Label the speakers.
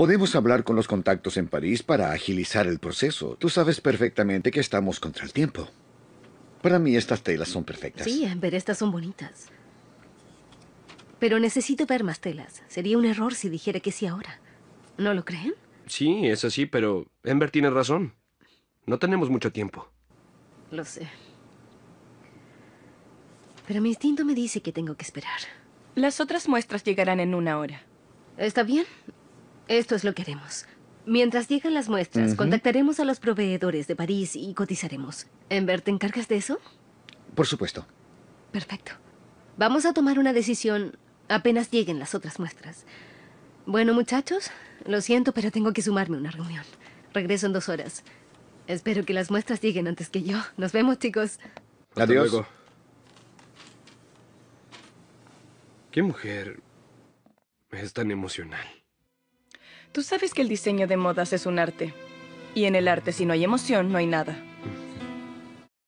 Speaker 1: Podemos hablar con los contactos en París para agilizar el proceso. Tú sabes perfectamente que estamos contra el tiempo. Para mí estas telas son perfectas.
Speaker 2: Sí, Amber, estas son bonitas. Pero necesito ver más telas. Sería un error si dijera que sí ahora.
Speaker 3: ¿No lo creen? Sí, es así, pero Amber tiene razón. No tenemos mucho tiempo.
Speaker 2: Lo sé. Pero mi instinto me dice que tengo que esperar. Las otras muestras llegarán en una hora. Está bien. Esto es lo que haremos. Mientras llegan las muestras, contactaremos a los proveedores de París y cotizaremos. Enver, ¿te encargas de eso? Por supuesto. Perfecto. Vamos a tomar una decisión apenas lleguen las otras muestras. Bueno, muchachos, lo siento, pero tengo que sumarme a una reunión. Regreso en dos horas. Espero que las muestras lleguen antes que yo. Nos vemos, chicos.
Speaker 1: Adiós.
Speaker 4: ¿Qué mujer es tan emocional?
Speaker 2: Tú sabes que el diseño de modas es un arte. Y en el arte, si no hay emoción, no hay nada.